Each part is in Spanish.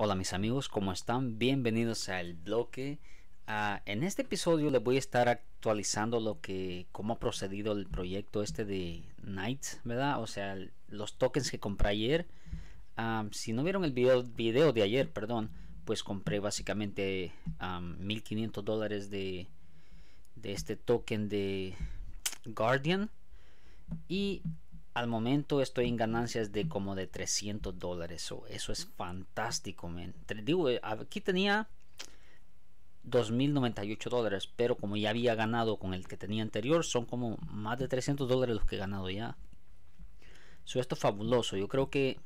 Hola mis amigos, ¿cómo están? Bienvenidos al bloque. Ah, en este episodio les voy a estar actualizando lo que, cómo ha procedido el proyecto este de Night, ¿verdad? O sea, los tokens que compré ayer. Ah, si no vieron el video, de ayer, perdón, pues compré básicamente 1500 dólares de, de este token de Guardian. Y al momento estoy en ganancias de como de 300 dólares. eso es fantástico, man. Digo, eh, aquí tenía 2.098 dólares, pero como ya había ganado con el que tenía anterior, son como más de 300 dólares los que he ganado ya. Eso esto es fabuloso. Yo creo que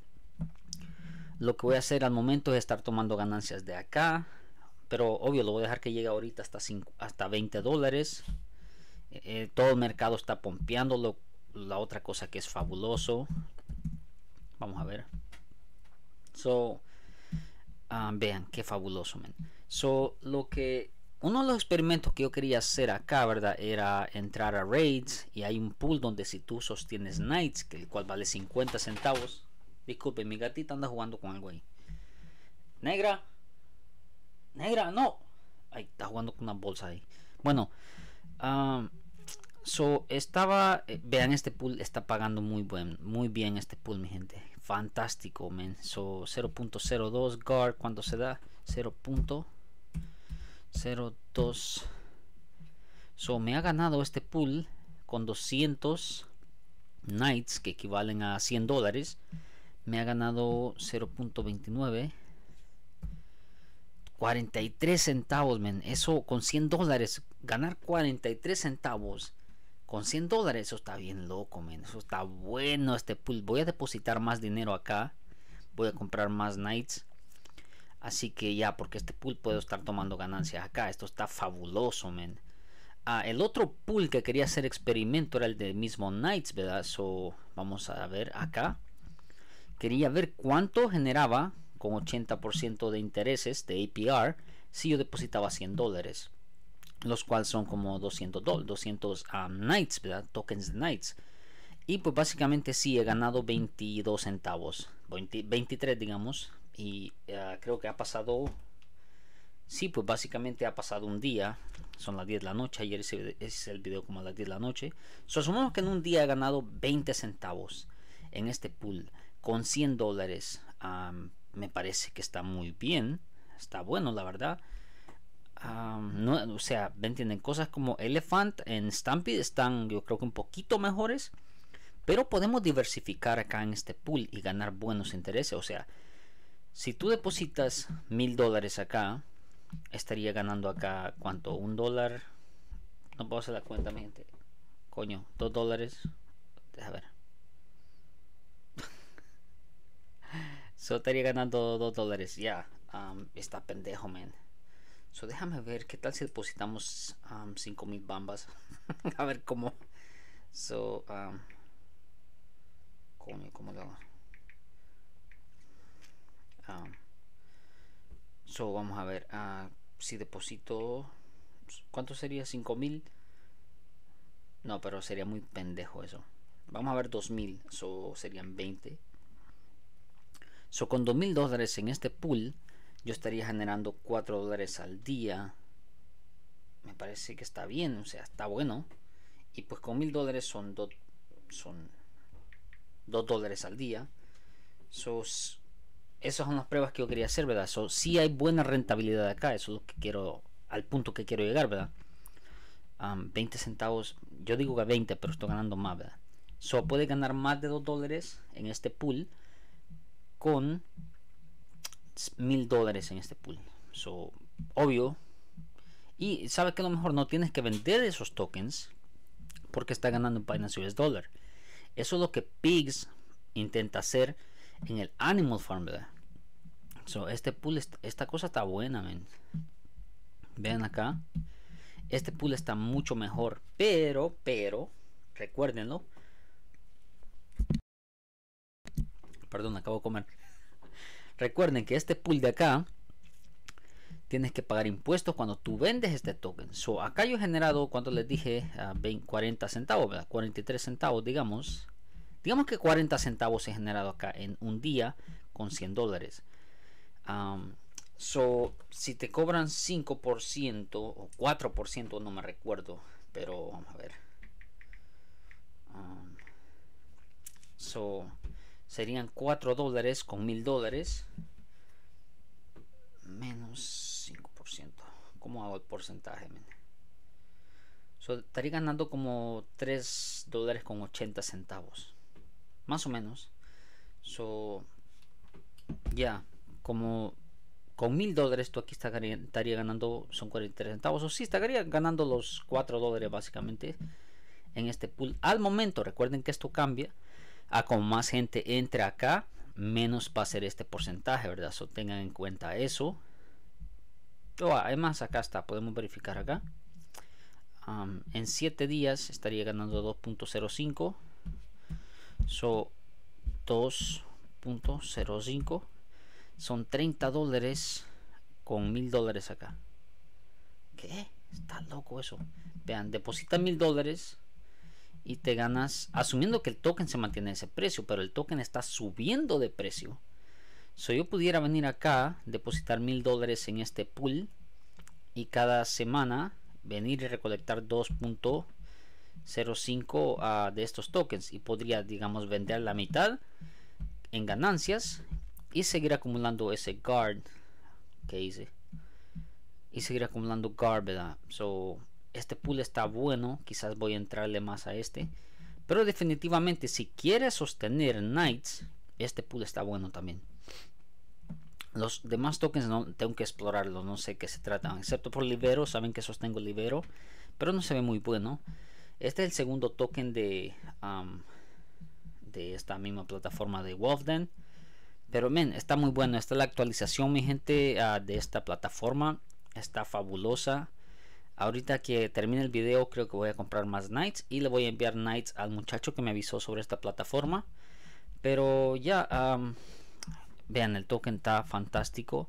lo que voy a hacer al momento es estar tomando ganancias de acá. Pero obvio, lo voy a dejar que llegue ahorita hasta, 5, hasta 20 dólares. Eh, eh, todo el mercado está pompeándolo la otra cosa que es fabuloso. Vamos a ver. So, ah, vean qué fabuloso, So, lo que uno de los experimentos que yo quería hacer acá, ¿verdad? Era entrar a Raids y hay un pool donde si tú sostienes Knights, que el cual vale 50 centavos. Disculpe, mi gatita anda jugando con algo ahí. Negra, negra, no. Ay, está jugando con una bolsa ahí. Bueno, Ah So, estaba, eh, vean este pool, está pagando muy buen, muy bien este pool, mi gente. Fantástico, men. So, 0.02 guard, cuando se da 0.02. So, me ha ganado este pool con 200 Knights que equivalen a 100 dólares. Me ha ganado 0.29. 43 centavos, men. Eso con 100 dólares, ganar 43 centavos con 100 dólares, eso está bien loco, men. Eso está bueno este pool. Pues, voy a depositar más dinero acá. Voy a comprar más nights. Así que ya, porque este pool puedo estar tomando ganancias acá. Esto está fabuloso, men. Ah, el otro pool que quería hacer experimento era el del mismo Knights, ¿verdad? So, vamos a ver acá. Quería ver cuánto generaba con 80% de intereses de APR si yo depositaba 100 dólares los cuales son como 200 200 um, nights, ¿verdad? Tokens de nights. Y pues básicamente sí, he ganado 22 centavos, 23 digamos, y ah, creo que ha pasado, sí, pues básicamente ha pasado un día, son las 10 de la noche, ayer ese, es el video como a las 10 de la noche, so, asumamos que en un día he ganado 20 centavos en este pool, con 100 dólares, um, me parece que está muy bien, está bueno la verdad, no, o sea, ¿me entienden? Cosas como Elephant en Stampede están, yo creo que un poquito mejores. Pero podemos diversificar acá en este pool y ganar buenos intereses. O sea, si tú depositas mil dólares acá, estaría ganando acá, ¿cuánto? Un dólar. No puedo hacer la cuenta, mi gente. Coño, dos dólares. A ver. Solo estaría ganando dos dólares. Ya, está pendejo, man. So déjame ver qué tal si depositamos 5000 um, bambas. a ver cómo. So, coño, um, ¿cómo lo hago? Um, so vamos a ver. Ah, si deposito. ¿Cuánto sería? 5000. No, pero sería muy pendejo eso. Vamos a ver 2000. So serían 20. So con 2000 dólares en este pool yo estaría generando 4 dólares al día. Me parece que está bien, o sea, está bueno. Y pues con 1000 dólares son 2 son dólares al día. esas son las pruebas que yo quería hacer, ¿verdad? So, si hay buena rentabilidad acá, eso es lo que quiero, al punto que quiero llegar, ¿verdad? 20 centavos, yo digo que 20, pero estoy ganando más, ¿verdad? So, puede ganar más de 2 dólares en este pool con mil dólares en este pool. eso obvio. Y sabe que a lo mejor no tienes que vender esos tokens porque está ganando en Binance US Dollar. Eso es lo que Pigs intenta hacer en el Animal Farm, este pool, esta cosa está buena, Vean acá. Este pool está mucho mejor. Pero, pero, recuérdenlo. Perdón, acabo de comer. Recuerden que este pool de acá tienes que pagar impuestos cuando tú vendes este token. So, acá yo he generado, cuando les dije, 20, ah, 40 centavos, 43 centavos, digamos. Digamos que 40 centavos he generado acá en un día con 100 dólares. so, si te cobran 5% o 4%, no me recuerdo, pero vamos a ver. so, serían 4 dólares con 1000 dólares menos 5%. ¿Cómo hago el porcentaje? So, estaría ganando como 3 dólares con 80 centavos. Más o menos. So, ya, como con 1000 dólares tú aquí estaría, ganando, son 43 centavos. O si sí, estaría ganando los 4 dólares básicamente en este pool. Al momento, recuerden que esto cambia a como más gente entre acá, menos va a ser este porcentaje, ¿verdad? So tengan en cuenta eso. Oh, además, ah, acá está, podemos verificar acá. en 7 días estaría ganando 2.05. So 2.05 son 30 dólares con 1.000 dólares acá. ¿Qué? Está loco eso. Vean, deposita 1.000 dólares y te ganas, asumiendo que el token se mantiene ese precio, pero el token está subiendo de precio. Si yo pudiera venir acá, depositar mil dólares en este pool y cada semana venir y recolectar 2.05 ah, de estos tokens y podría, digamos, vender la mitad en ganancias y seguir acumulando ese guard que hice y seguir acumulando guard, So, este pool está bueno, quizás voy a entrarle más a este. Pero definitivamente si quieres sostener Knights, este pool está bueno también. Los demás tokens no tengo que explorarlos, no sé qué se tratan, excepto por Libero, saben que sostengo Libero, pero no se ve muy bueno. Este es el segundo token de, de esta misma plataforma de Wolfden. Pero men, está muy bueno, esta es la actualización mi gente ah, de esta plataforma, está fabulosa. Ahorita que termine el video creo que voy a comprar más Knights. y le voy a enviar Knights al muchacho que me avisó sobre esta plataforma. Pero ya, vean, el token está fantástico.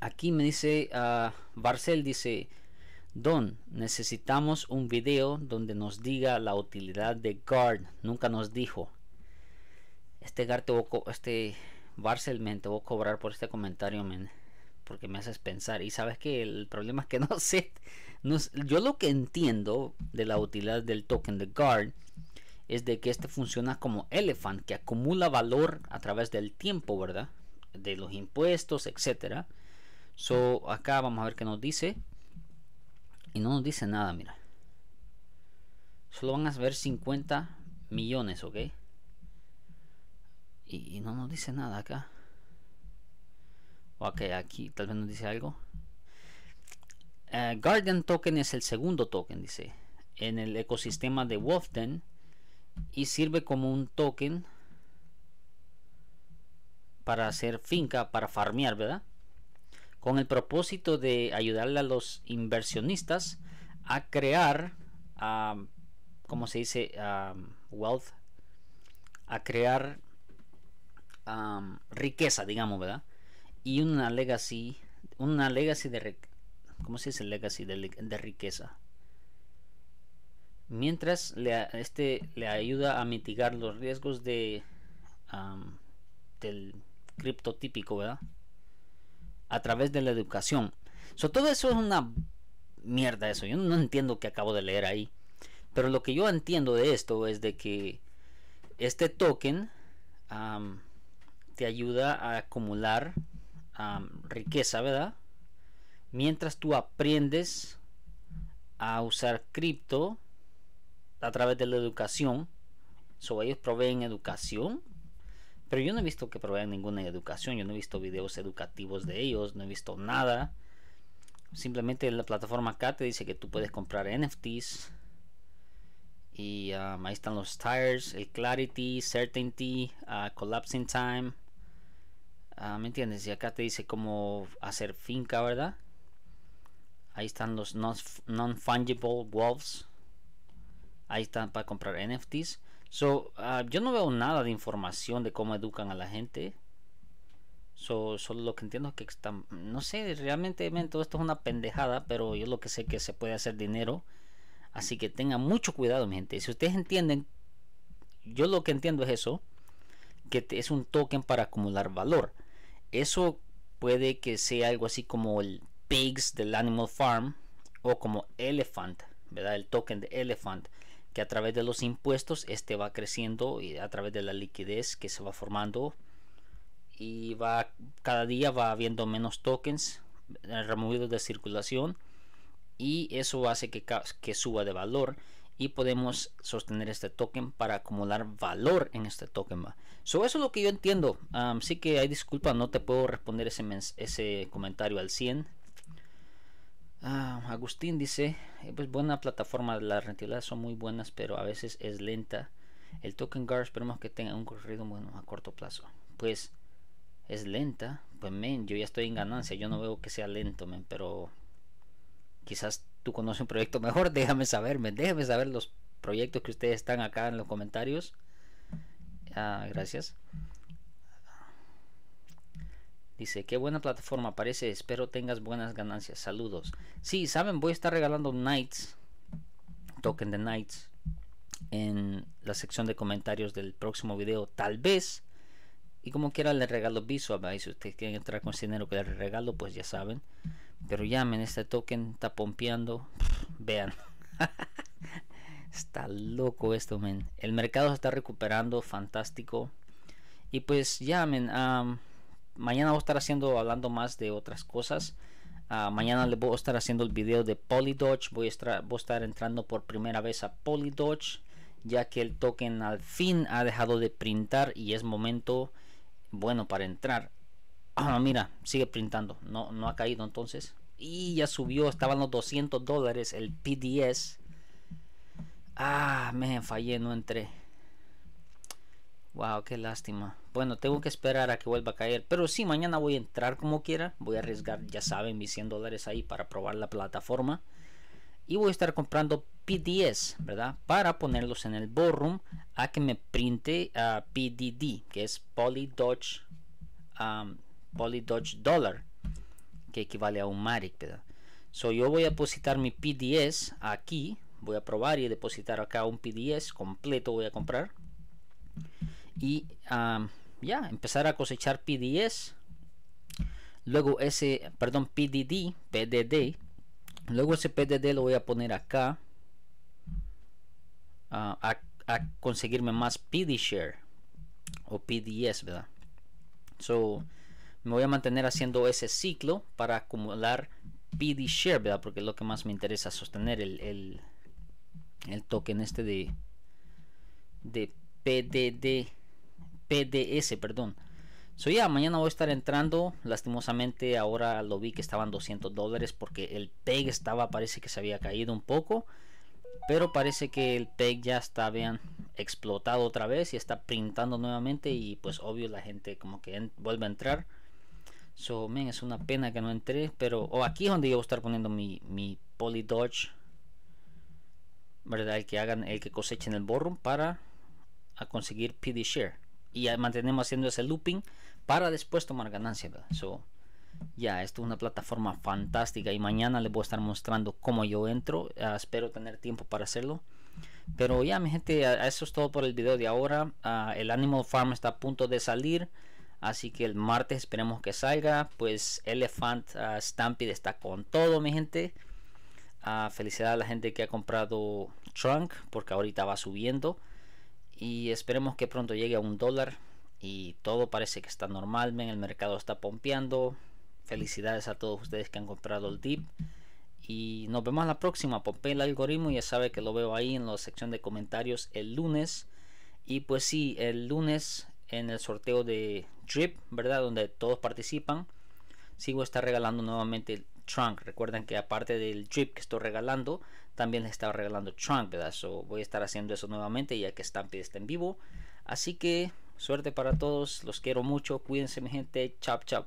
Aquí me dice, ah, Barcel dice, Don, necesitamos un video donde nos diga la utilidad de Guard. Nunca nos dijo. Este Guard te este Barcel, te voy a cobrar por este comentario, men porque me haces pensar. Y sabes que el problema es que no sé, Yo lo que entiendo de la utilidad del token de Guard es de que este funciona como Elephant, que acumula valor a través del tiempo, ¿verdad? De los impuestos, etcétera. So, acá vamos a ver qué nos dice. Y no nos dice nada, mira. Solo van a ver 50 millones, ¿ok? y no nos dice nada acá. Ok, aquí tal vez nos dice algo. Garden eh, Guardian Token es el segundo token, dice, en el ecosistema de Wolfden y sirve como un token para hacer finca, para farmear, ¿verdad? Con el propósito de ayudarle a los inversionistas a crear, ¿cómo se dice? wealth, a crear riqueza, digamos, ¿verdad? y una legacy, una legacy de, ¿cómo se dice? Legacy de, riqueza. Mientras le, este le ayuda a mitigar los riesgos de, Del... del típico, ¿verdad? A través de la educación. todo eso es una mierda eso. Yo no entiendo que acabo de leer ahí. Pero lo que yo entiendo de esto es de que este token te ayuda a acumular riqueza, ¿verdad? Mientras tú aprendes a usar cripto a través de la educación, so, ellos proveen educación, pero yo no he visto que provean ninguna educación, yo no he visto videos educativos de ellos, no he visto nada. Simplemente la plataforma acá te dice que tú puedes comprar NFTs, y ahí están los tires, el clarity, certainty, ah, collapsing time, Ah, ¿Me entiendes? Y acá te dice cómo hacer finca, ¿verdad? Ahí están los non-fungible wolves. Ahí están para comprar NFTs. So, ah, yo no veo nada de información de cómo educan a la gente. So, solo lo que entiendo es que están, no sé, realmente todo esto es una pendejada, pero yo lo que sé es que se puede hacer dinero. Así que tengan mucho cuidado, mi gente. Si ustedes entienden, yo lo que entiendo es eso, que es un token para acumular valor. Eso puede que sea algo así como el Pigs del Animal Farm o como Elephant, ¿verdad? El token de Elephant, que a través de los impuestos este va creciendo y a través de la liquidez que se va formando y va cada día va habiendo menos tokens eh, removidos de circulación y eso hace que suba de valor y podemos sostener este token para acumular valor en este token. eso es lo que yo entiendo. así sí que hay disculpas. no te puedo responder ese, comentario al 100. Ah, Agustín dice, eh, pues buena plataforma, las rentabilidades son muy buenas, pero a veces es lenta. El token guard esperemos que tenga un corrido bueno a corto plazo. Pues es lenta, pues men, yo ya estoy en ganancia, yo no veo que sea lento, men, pero quizás tú conoces un proyecto mejor, déjame saberme, déjame saber los proyectos que ustedes están acá en los comentarios. Ah, gracias. Dice, qué buena plataforma parece, espero tengas buenas ganancias, saludos. Sí, saben, voy a estar regalando Knights token de Knights en la sección de comentarios del próximo video, tal vez. Y como quiera, le regalo Visual, si ustedes quieren entrar con ese dinero que le regalo, pues ya saben. Pero llamen, este token está pompeando. vean. está loco esto, men. El mercado se está recuperando, fantástico. Y pues llamen. men. mañana voy a estar haciendo, hablando más de otras cosas. Ah, mañana les voy a estar haciendo el video de Polydodge. Voy a, estar, voy a estar entrando por primera vez a Polydodge. Ya que el token al fin ha dejado de printar y es momento bueno para entrar. Ah, mira, sigue printando. No, no ha caído entonces. Y ya subió, estaban los 200 dólares el PDS. Ah, me fallé, no entré. Wow, qué lástima. Bueno, tengo que esperar a que vuelva a caer. Pero sí, mañana voy a entrar como quiera. Voy a arriesgar, ya saben, mis 100 dólares ahí para probar la plataforma. Y voy a estar comprando PDS, ¿verdad? Para ponerlos en el ballroom a que me printe a PDD, que es Poly um, Poly Dodge Dollar, que equivale a un Matic, ¿verdad? So, yo voy a depositar mi PDS aquí, voy a probar y depositar acá un PDS completo voy a comprar. Y um, ya, empezar a cosechar PDS. Luego ese, perdón, PDD, PDD. Luego ese PDD lo voy a poner acá. Uh, a, conseguirme más PD share o PDS, ¿verdad? So, me voy a mantener haciendo ese ciclo para acumular PD share, ¿verdad? Porque es lo que más me interesa sostener el, el, el token este de, de PDD, PDS, perdón. ya, mañana voy a estar entrando. Lastimosamente ahora lo vi que estaban 200 dólares porque el PEG estaba, parece que se había caído un poco. Pero parece que el PEG ya está, vean, explotado otra vez y está printando nuevamente y pues obvio la gente como que vuelve a entrar So, es una pena que no entré, pero... O aquí es donde yo voy a estar poniendo mi, mi Poly Dodge. ¿Verdad? El que hagan, el que cosechen el borrum para a conseguir PD Share. Y mantenemos haciendo ese looping para después tomar ganancia, So, ya, esto es una plataforma fantástica y mañana les voy a estar mostrando cómo yo entro. Ah, espero tener tiempo para hacerlo. Pero ya, mi gente, eso es todo por el video de ahora. Ah, el Animal Farm está a punto de salir. Así que el martes esperemos que salga. Pues Elephant ah, Stampede está con todo, mi gente. Felicidades ah, felicidad a la gente que ha comprado Trunk porque ahorita va subiendo. Y esperemos que pronto llegue a un dólar. Y todo parece que está normal, ven, El mercado está pompeando. Felicidades a todos ustedes que han comprado el dip. Y nos vemos la próxima. Pompe el algoritmo. Ya sabe que lo veo ahí en la sección de comentarios el lunes. Y pues sí, el lunes en el sorteo de Drip, ¿verdad? Donde todos participan. Sigo está regalando nuevamente el Trunk. Recuerden que aparte del Drip que estoy regalando, también les estaba regalando Trunk, ¿verdad? voy a estar haciendo eso nuevamente ya que Stampede está en vivo. Así que suerte para todos, los quiero mucho, cuídense mi gente, chap chap.